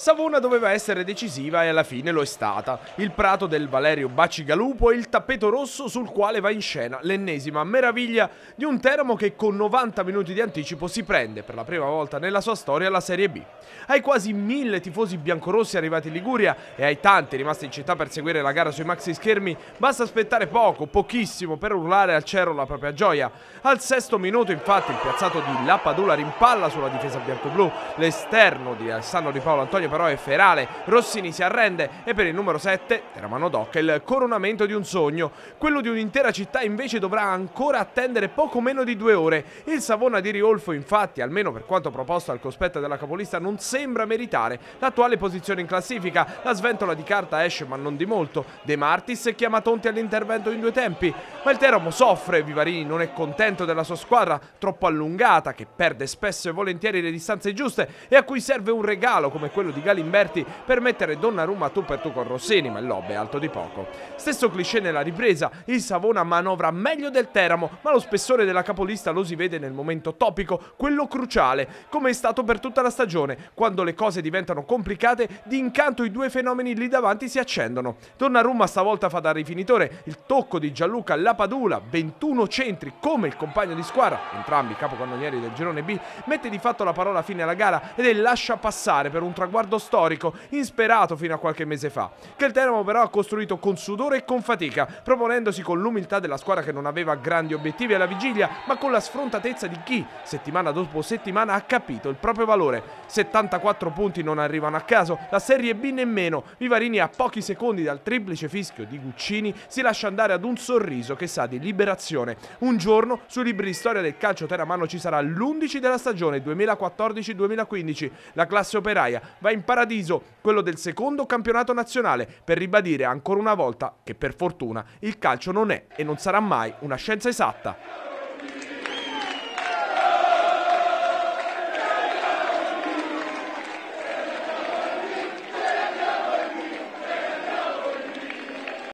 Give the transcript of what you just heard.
Savona doveva essere decisiva e alla fine lo è stata. Il prato del Valerio Bacigalupo e il tappeto rosso sul quale va in scena l'ennesima meraviglia di un Teramo che con 90 minuti di anticipo si prende per la prima volta nella sua storia la Serie B. Ai quasi mille tifosi biancorossi arrivati in Liguria e ai tanti rimasti in città per seguire la gara sui maxi schermi basta aspettare poco, pochissimo per urlare al cielo la propria gioia. Al sesto minuto infatti il piazzato di La Padula rimpalla sulla difesa bianco-blu, l'esterno di Alessandro Di Paolo Antonio però è ferale, Rossini si arrende e per il numero 7, Teramano Doc, il coronamento di un sogno. Quello di un'intera città invece dovrà ancora attendere poco meno di due ore. Il Savona di Riolfo infatti, almeno per quanto proposto al cospetto della capolista, non sembra meritare l'attuale posizione in classifica. La sventola di carta esce ma non di molto. De Martis chiama Tonti all'intervento in due tempi, ma il Teramo soffre, Vivarini non è contento della sua squadra troppo allungata che perde spesso e volentieri le distanze giuste e a cui serve un regalo come quello di di Galimberti per mettere Donnarumma tu per tu con Rossini, ma il lob è alto di poco. Stesso cliché nella ripresa, il Savona manovra meglio del Teramo, ma lo spessore della capolista lo si vede nel momento topico, quello cruciale, come è stato per tutta la stagione, quando le cose diventano complicate, di incanto i due fenomeni lì davanti si accendono. Donnarumma stavolta fa da rifinitore, il tocco di Gianluca Lapadula, 21 centri come il compagno di squadra, entrambi capocannonieri del girone B, mette di fatto la parola fine alla gara ed è lascia passare per un traguardo traguardo storico, insperato fino a qualche mese fa, che il Teramo però ha costruito con sudore e con fatica, proponendosi con l'umiltà della squadra che non aveva grandi obiettivi alla vigilia, ma con la sfrontatezza di chi, settimana dopo settimana, ha capito il proprio valore. 74 punti non arrivano a caso, la Serie B nemmeno. Vivarini a pochi secondi dal triplice fischio di Guccini si lascia andare ad un sorriso che sa di liberazione. Un giorno sui libri di storia del calcio teramano ci sarà l'11 della stagione 2014-2015. La classe operaia va in in paradiso, quello del secondo campionato nazionale, per ribadire ancora una volta che per fortuna il calcio non è e non sarà mai una scienza esatta.